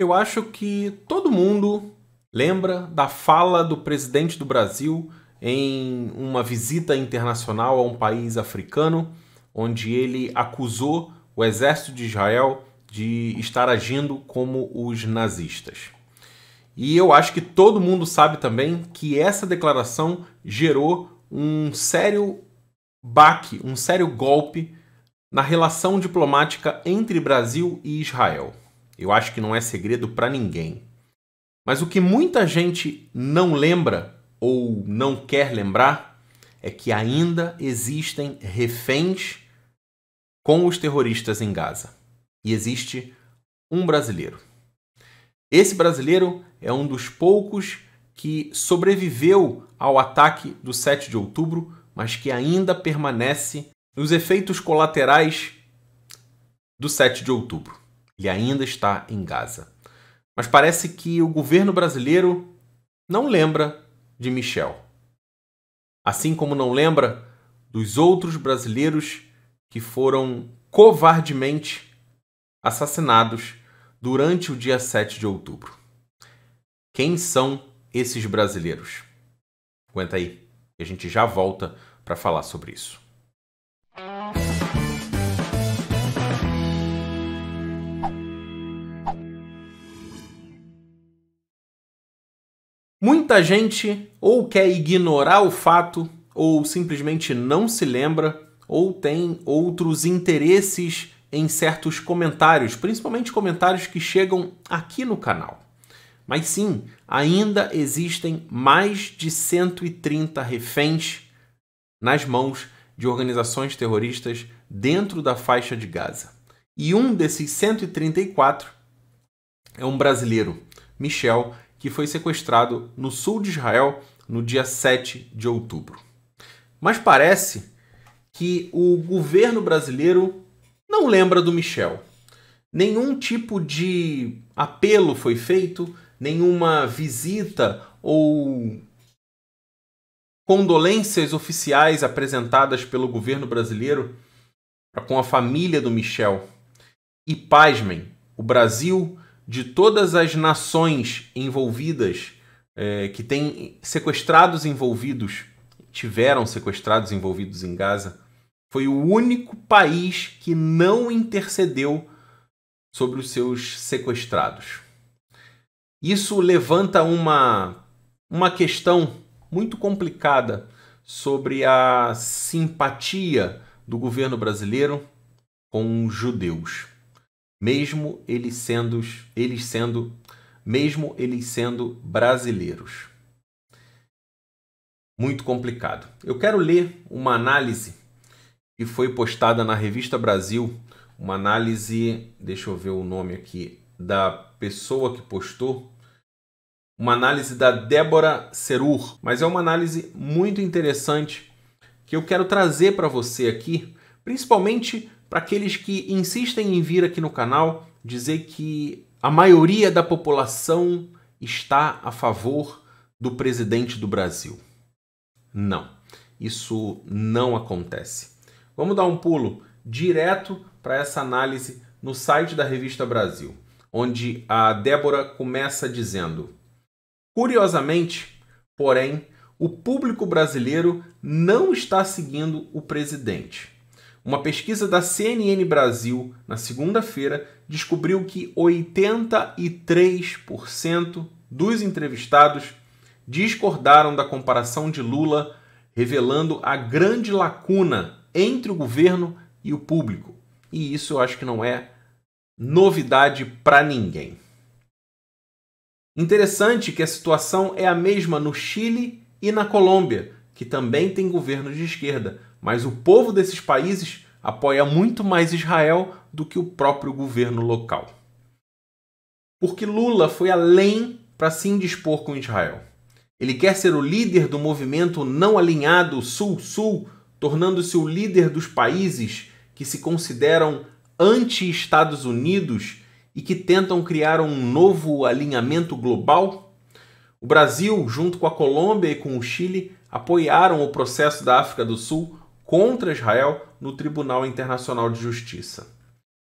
Eu acho que todo mundo lembra da fala do presidente do Brasil em uma visita internacional a um país africano, onde ele acusou o exército de Israel de estar agindo como os nazistas. E eu acho que todo mundo sabe também que essa declaração gerou um sério baque, um sério golpe na relação diplomática entre Brasil e Israel. Eu acho que não é segredo para ninguém. Mas o que muita gente não lembra ou não quer lembrar é que ainda existem reféns com os terroristas em Gaza. E existe um brasileiro. Esse brasileiro é um dos poucos que sobreviveu ao ataque do 7 de outubro, mas que ainda permanece nos efeitos colaterais do 7 de outubro. Ele ainda está em Gaza. Mas parece que o governo brasileiro não lembra de Michel. Assim como não lembra dos outros brasileiros que foram covardemente assassinados durante o dia 7 de outubro. Quem são esses brasileiros? Aguenta aí, que a gente já volta para falar sobre isso. Muita gente ou quer ignorar o fato, ou simplesmente não se lembra, ou tem outros interesses em certos comentários, principalmente comentários que chegam aqui no canal. Mas sim, ainda existem mais de 130 reféns nas mãos de organizações terroristas dentro da faixa de Gaza. E um desses 134 é um brasileiro, Michel, que foi sequestrado no sul de Israel no dia 7 de outubro. Mas parece que o governo brasileiro não lembra do Michel. Nenhum tipo de apelo foi feito, nenhuma visita ou condolências oficiais apresentadas pelo governo brasileiro com a família do Michel. E pasmem, o Brasil de todas as nações envolvidas, é, que têm sequestrados envolvidos, tiveram sequestrados envolvidos em Gaza, foi o único país que não intercedeu sobre os seus sequestrados. Isso levanta uma, uma questão muito complicada sobre a simpatia do governo brasileiro com os judeus mesmo eles sendo, eles sendo, mesmo eles sendo brasileiros. Muito complicado. Eu quero ler uma análise que foi postada na Revista Brasil, uma análise, deixa eu ver o nome aqui, da pessoa que postou, uma análise da Débora Serur, mas é uma análise muito interessante que eu quero trazer para você aqui, principalmente para aqueles que insistem em vir aqui no canal dizer que a maioria da população está a favor do presidente do Brasil. Não, isso não acontece. Vamos dar um pulo direto para essa análise no site da Revista Brasil, onde a Débora começa dizendo: Curiosamente, porém, o público brasileiro não está seguindo o presidente. Uma pesquisa da CNN Brasil, na segunda-feira, descobriu que 83% dos entrevistados discordaram da comparação de Lula, revelando a grande lacuna entre o governo e o público. E isso eu acho que não é novidade para ninguém. Interessante que a situação é a mesma no Chile e na Colômbia, que também tem governo de esquerda, mas o povo desses países apoia muito mais Israel do que o próprio governo local. Porque Lula foi além para se indispor com Israel. Ele quer ser o líder do movimento não alinhado Sul-Sul, tornando-se o líder dos países que se consideram anti-Estados Unidos e que tentam criar um novo alinhamento global? O Brasil, junto com a Colômbia e com o Chile, apoiaram o processo da África do Sul contra Israel no Tribunal Internacional de Justiça.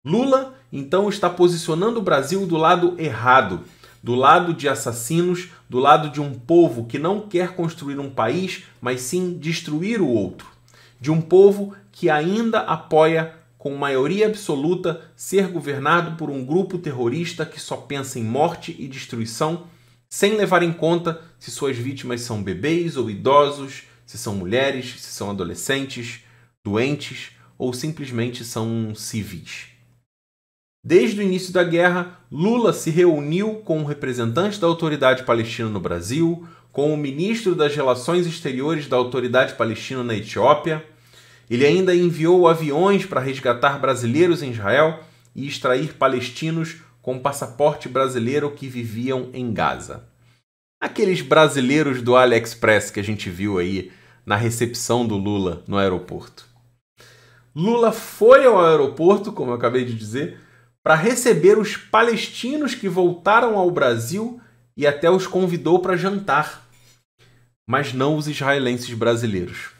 Lula, então, está posicionando o Brasil do lado errado, do lado de assassinos, do lado de um povo que não quer construir um país, mas sim destruir o outro, de um povo que ainda apoia com maioria absoluta ser governado por um grupo terrorista que só pensa em morte e destruição, sem levar em conta se suas vítimas são bebês ou idosos, se são mulheres, se são adolescentes, doentes ou simplesmente são civis. Desde o início da guerra, Lula se reuniu com o um representante da Autoridade Palestina no Brasil, com o ministro das Relações Exteriores da Autoridade Palestina na Etiópia. Ele ainda enviou aviões para resgatar brasileiros em Israel e extrair palestinos com passaporte brasileiro que viviam em Gaza. Aqueles brasileiros do AliExpress que a gente viu aí na recepção do Lula no aeroporto. Lula foi ao aeroporto, como eu acabei de dizer, para receber os palestinos que voltaram ao Brasil e até os convidou para jantar, mas não os israelenses brasileiros.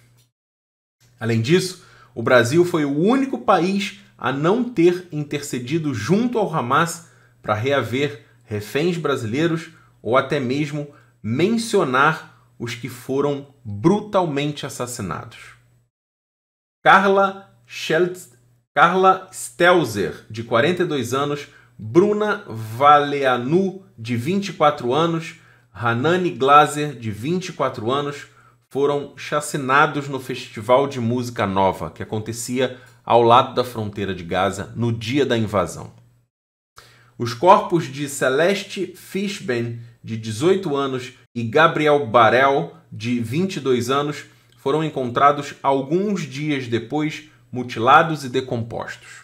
Além disso, o Brasil foi o único país a não ter intercedido junto ao Hamas para reaver reféns brasileiros ou até mesmo mencionar os que foram brutalmente assassinados. Carla Scheltz, Carla Stelzer, de 42 anos, Bruna Valeanu, de 24 anos, Hanani Glaser, de 24 anos, foram chacinados no Festival de Música Nova, que acontecia ao lado da fronteira de Gaza no dia da invasão. Os corpos de Celeste Fishben, de 18 anos, e Gabriel Barel, de 22 anos, foram encontrados alguns dias depois mutilados e decompostos.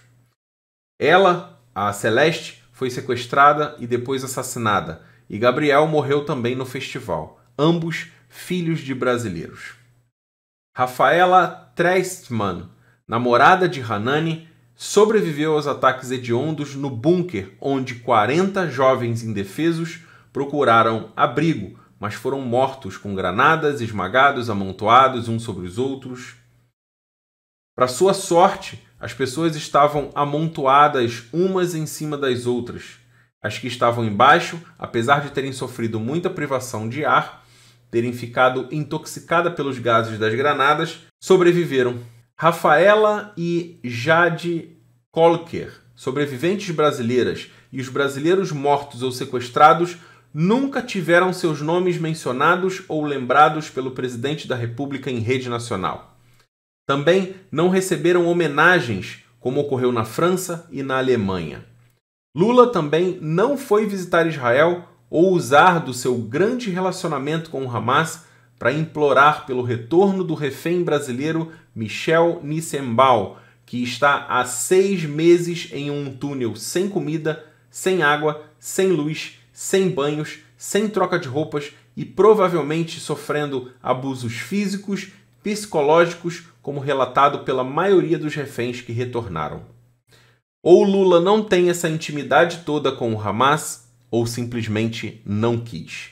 Ela, a Celeste, foi sequestrada e depois assassinada, e Gabriel morreu também no festival, ambos filhos de brasileiros. Rafaela Trestman, namorada de Hanani, sobreviveu aos ataques hediondos no bunker onde 40 jovens indefesos procuraram abrigo mas foram mortos com granadas, esmagados, amontoados uns sobre os outros. Para sua sorte, as pessoas estavam amontoadas umas em cima das outras. As que estavam embaixo, apesar de terem sofrido muita privação de ar, terem ficado intoxicadas pelos gases das granadas, sobreviveram. Rafaela e Jade Kolker, sobreviventes brasileiras, e os brasileiros mortos ou sequestrados nunca tiveram seus nomes mencionados ou lembrados pelo presidente da República em rede nacional. Também não receberam homenagens, como ocorreu na França e na Alemanha. Lula também não foi visitar Israel ou usar do seu grande relacionamento com o Hamas para implorar pelo retorno do refém brasileiro Michel Nissenbaum, que está há seis meses em um túnel sem comida, sem água, sem luz sem banhos, sem troca de roupas e provavelmente sofrendo abusos físicos, psicológicos, como relatado pela maioria dos reféns que retornaram. Ou Lula não tem essa intimidade toda com o Hamas, ou simplesmente não quis.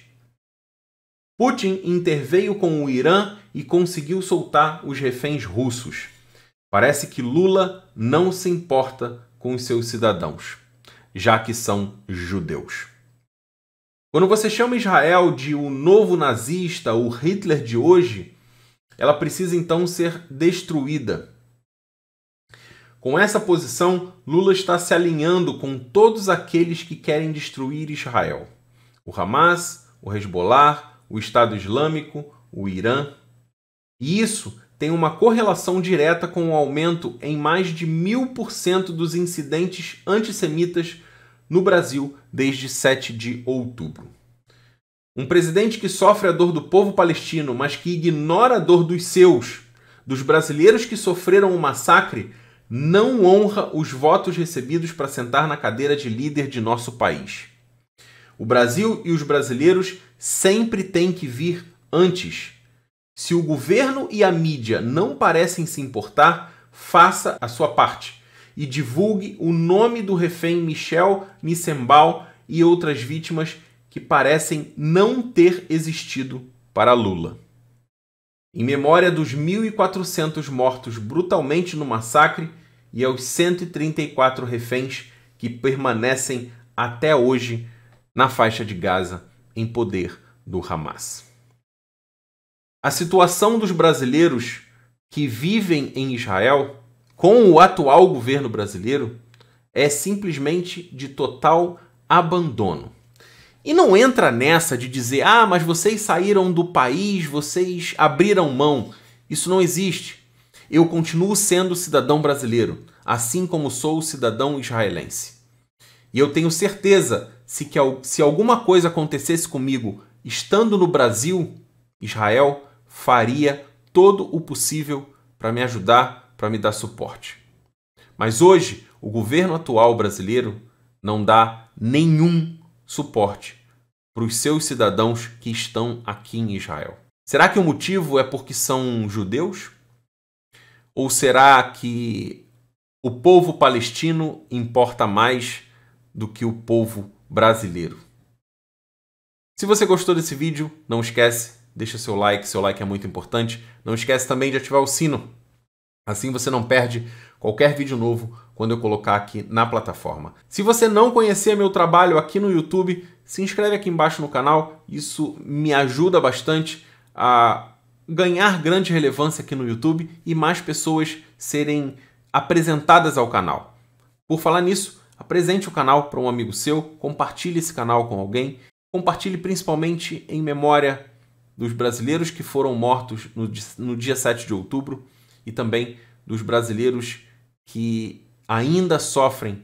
Putin interveio com o Irã e conseguiu soltar os reféns russos. Parece que Lula não se importa com os seus cidadãos, já que são judeus. Quando você chama Israel de o um novo nazista, o Hitler de hoje, ela precisa então ser destruída. Com essa posição, Lula está se alinhando com todos aqueles que querem destruir Israel: o Hamas, o Hezbollah, o Estado Islâmico, o Irã. E isso tem uma correlação direta com o aumento em mais de mil por cento dos incidentes antissemitas no Brasil desde 7 de outubro. Um presidente que sofre a dor do povo palestino, mas que ignora a dor dos seus, dos brasileiros que sofreram o um massacre, não honra os votos recebidos para sentar na cadeira de líder de nosso país. O Brasil e os brasileiros sempre têm que vir antes. Se o governo e a mídia não parecem se importar, faça a sua parte e divulgue o nome do refém Michel Nissembal e outras vítimas que parecem não ter existido para Lula. Em memória dos 1.400 mortos brutalmente no massacre e aos 134 reféns que permanecem até hoje na faixa de Gaza em poder do Hamas. A situação dos brasileiros que vivem em Israel com o atual governo brasileiro é simplesmente de total abandono. E não entra nessa de dizer, ah, mas vocês saíram do país, vocês abriram mão. Isso não existe. Eu continuo sendo cidadão brasileiro, assim como sou cidadão israelense. E eu tenho certeza se que se alguma coisa acontecesse comigo estando no Brasil, Israel faria todo o possível para me ajudar para me dar suporte. Mas hoje, o governo atual brasileiro não dá nenhum suporte para os seus cidadãos que estão aqui em Israel. Será que o motivo é porque são judeus? Ou será que o povo palestino importa mais do que o povo brasileiro? Se você gostou desse vídeo, não esquece, deixa seu like, seu like é muito importante. Não esquece também de ativar o sino Assim você não perde qualquer vídeo novo quando eu colocar aqui na plataforma. Se você não conhecer meu trabalho aqui no YouTube, se inscreve aqui embaixo no canal, isso me ajuda bastante a ganhar grande relevância aqui no YouTube e mais pessoas serem apresentadas ao canal. Por falar nisso, apresente o canal para um amigo seu, compartilhe esse canal com alguém, compartilhe principalmente em memória dos brasileiros que foram mortos no, no dia 7 de outubro e também dos brasileiros que ainda sofrem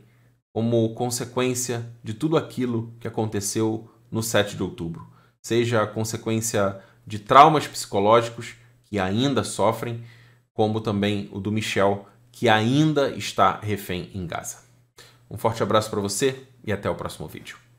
como consequência de tudo aquilo que aconteceu no 7 de outubro, seja a consequência de traumas psicológicos que ainda sofrem, como também o do Michel, que ainda está refém em Gaza. Um forte abraço para você e até o próximo vídeo.